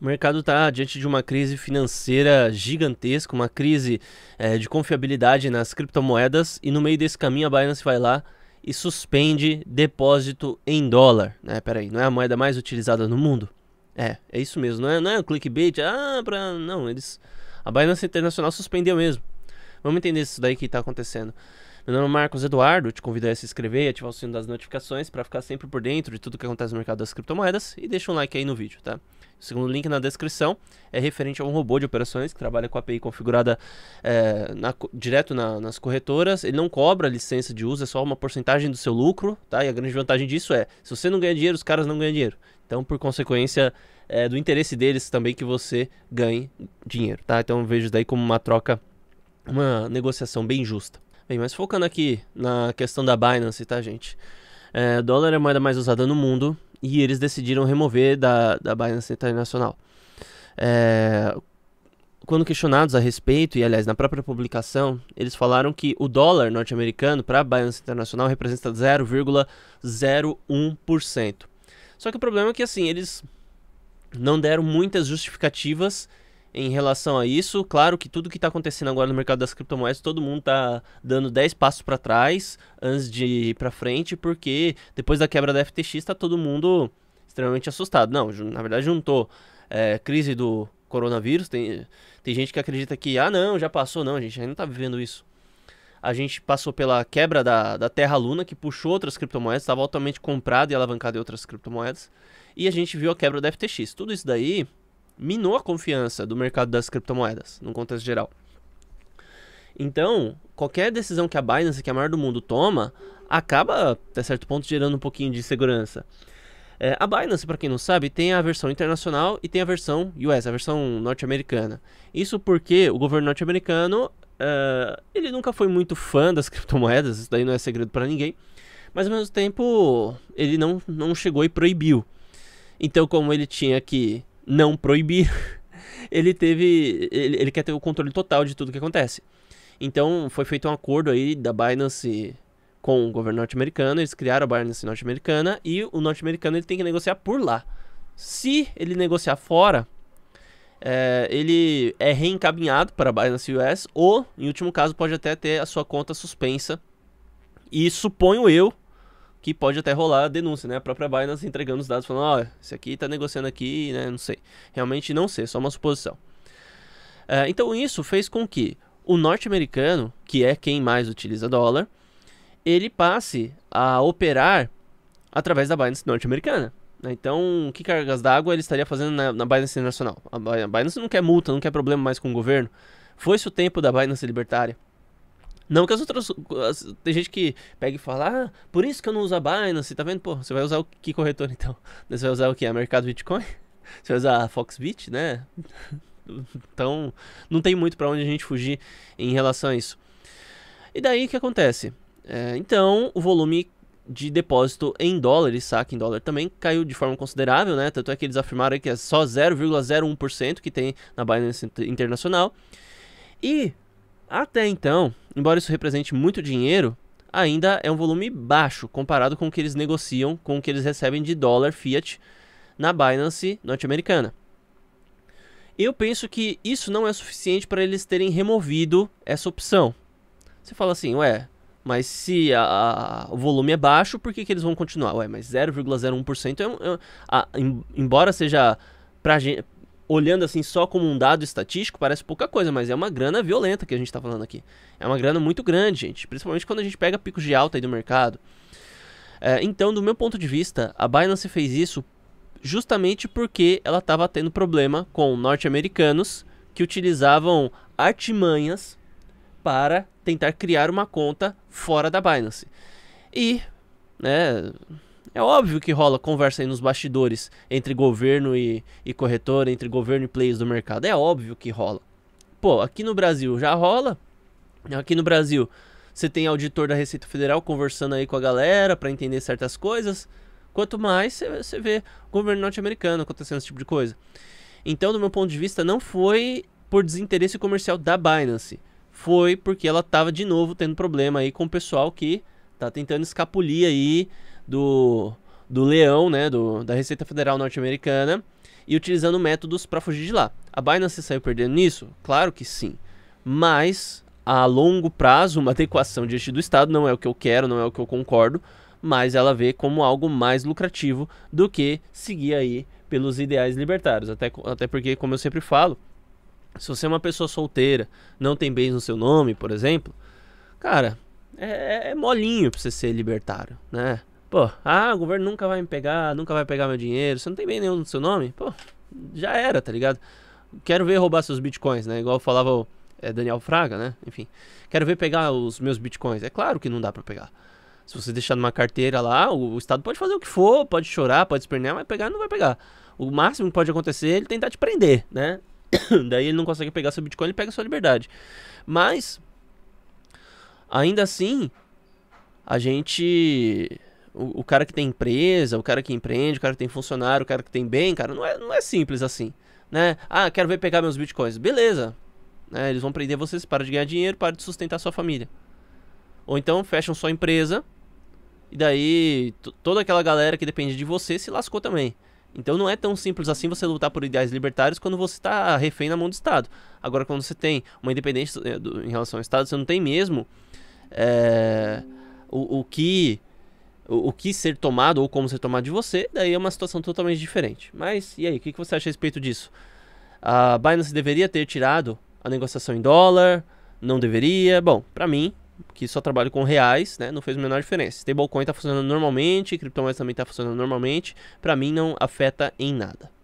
O mercado está diante de uma crise financeira gigantesca, uma crise é, de confiabilidade nas criptomoedas, e no meio desse caminho a Binance vai lá e suspende depósito em dólar. Né? Peraí, não é a moeda mais utilizada no mundo? É, é isso mesmo, não é, não é um clickbait, ah, pra... não, eles... A Binance Internacional suspendeu mesmo. Vamos entender isso daí que está acontecendo. Meu nome é Marcos Eduardo, te convido a se inscrever e ativar o sino das notificações para ficar sempre por dentro de tudo que acontece no mercado das criptomoedas e deixa um like aí no vídeo, tá? O segundo link na descrição é referente a um robô de operações que trabalha com a API configurada é, na, direto na, nas corretoras. Ele não cobra licença de uso, é só uma porcentagem do seu lucro, tá? E a grande vantagem disso é, se você não ganha dinheiro, os caras não ganham dinheiro. Então, por consequência, é do interesse deles também que você ganhe dinheiro, tá? Então, vejo daí como uma troca uma negociação bem justa. Bem, mas focando aqui na questão da Binance, tá, gente? É, dólar é a moeda mais usada no mundo e eles decidiram remover da, da Binance Internacional. É, quando questionados a respeito, e aliás, na própria publicação, eles falaram que o dólar norte-americano para a Binance Internacional representa 0,01%. Só que o problema é que, assim, eles não deram muitas justificativas em relação a isso. Claro que tudo que está acontecendo agora no mercado das criptomoedas, todo mundo está dando 10 passos para trás antes de ir para frente, porque depois da quebra da FTX está todo mundo extremamente assustado. Não, na verdade juntou é, crise do coronavírus, tem, tem gente que acredita que, ah não, já passou, não, a gente ainda está vivendo isso. A gente passou pela quebra da, da Terra Luna, que puxou outras criptomoedas, estava altamente comprado e alavancado em outras criptomoedas. E a gente viu a quebra da FTX. Tudo isso daí minou a confiança do mercado das criptomoedas, no contexto geral. Então, qualquer decisão que a Binance, que é a maior do mundo, toma, acaba, até certo ponto, gerando um pouquinho de segurança. É, a Binance, para quem não sabe, tem a versão internacional e tem a versão US, a versão norte-americana. Isso porque o governo norte-americano, uh, ele nunca foi muito fã das criptomoedas, isso daí não é segredo para ninguém. Mas ao mesmo tempo, ele não, não chegou e proibiu. Então, como ele tinha que não proibir, ele teve. Ele, ele quer ter o controle total de tudo que acontece. Então foi feito um acordo aí da Binance com o governo norte-americano, eles criaram a Binance norte-americana e o norte-americano ele tem que negociar por lá. Se ele negociar fora, é, ele é reencaminhado para a Binance US ou, em último caso, pode até ter a sua conta suspensa. E suponho eu, que pode até rolar a denúncia, né? A própria Binance entregando os dados, falando, ó, oh, esse aqui tá negociando aqui, né? Não sei. Realmente não sei, é só uma suposição. É, então isso fez com que o norte-americano, que é quem mais utiliza dólar, ele passe a operar através da Binance norte-americana. Né? Então, que cargas d'água ele estaria fazendo na, na Binance Internacional? A Binance não quer multa, não quer problema mais com o governo. Foi-se o tempo da Binance libertária. Não que as outras. As, tem gente que pega e fala, ah, por isso que eu não uso a Binance, tá vendo? Pô, você vai usar o que corretor então? Você vai usar o que? A Mercado Bitcoin? Você vai usar a Foxbit, né? então, não tem muito para onde a gente fugir em relação a isso. E daí o que acontece? É, então, o volume de depósito em dólares, saque em dólar também, caiu de forma considerável, né? Tanto é que eles afirmaram que é só 0,01% que tem na Binance Internacional. E até então, embora isso represente muito dinheiro, ainda é um volume baixo comparado com o que eles negociam, com o que eles recebem de dólar fiat na Binance norte-americana. Eu penso que isso não é suficiente para eles terem removido essa opção. Você fala assim, ué, mas se a, a, o volume é baixo, por que, que eles vão continuar? Ué, mas 0,01% é, um, é a, em, embora seja pra gente olhando assim só como um dado estatístico, parece pouca coisa, mas é uma grana violenta que a gente está falando aqui. É uma grana muito grande, gente, principalmente quando a gente pega picos de alta aí do mercado. É, então, do meu ponto de vista, a Binance fez isso justamente porque ela estava tendo problema com norte-americanos que utilizavam artimanhas para tentar criar uma conta fora da Binance. E, né, é óbvio que rola conversa aí nos bastidores entre governo e, e corretora, entre governo e players do mercado. É óbvio que rola. Pô, aqui no Brasil já rola. Aqui no Brasil você tem auditor da Receita Federal conversando aí com a galera para entender certas coisas. Quanto mais você vê o governo norte-americano acontecendo esse tipo de coisa. Então, do meu ponto de vista, não foi por desinteresse comercial da Binance. Foi porque ela estava de novo tendo problema aí com o pessoal que tá tentando escapulir aí do, do leão, né, do, da Receita Federal norte-americana e utilizando métodos para fugir de lá. A Binance saiu perdendo nisso? Claro que sim. Mas a longo prazo, uma adequação diante do Estado não é o que eu quero, não é o que eu concordo, mas ela vê como algo mais lucrativo do que seguir aí pelos ideais libertários. Até, até porque, como eu sempre falo, se você é uma pessoa solteira, não tem bens no seu nome, por exemplo, cara, é, é, é molinho pra você ser libertário, né? Pô, ah, o governo nunca vai me pegar, nunca vai pegar meu dinheiro, você não tem bem nenhum no seu nome? Pô, já era, tá ligado? Quero ver roubar seus bitcoins, né? Igual falava o é, Daniel Fraga, né? Enfim, quero ver pegar os meus bitcoins. É claro que não dá para pegar. Se você deixar numa carteira lá, o, o, Estado pode fazer o que for, pode chorar, pode espernear, mas pegar não vai pegar. O máximo que pode acontecer é ele tentar te prender, né? Daí ele não consegue pegar seu bitcoin, ele pega sua liberdade. Mas, ainda assim, a gente o, o, cara que tem empresa, o cara que empreende, o cara que tem funcionário, o cara que tem bem, cara, não é, não é simples assim, né? Ah, quero ver pegar meus bitcoins. Beleza. Né? Eles vão prender você, para de ganhar dinheiro, para de sustentar sua família. Ou então fecham sua empresa e daí toda aquela galera que depende de você se lascou também. Então não é tão simples assim você lutar por ideais libertários quando você está refém na mão do Estado. Agora, quando você tem uma independência eh, em relação ao Estado, você não tem mesmo é, o, o que o, o, que ser tomado ou como ser tomado de você, daí é uma situação totalmente diferente. Mas e aí, o que, que você acha a respeito disso? A Binance deveria ter tirado a negociação em dólar? Não deveria? Bom, para mim, que só trabalho com reais, né, não fez a menor diferença. Stablecoin está funcionando normalmente, criptomoedas também está funcionando normalmente, para mim não afeta em nada.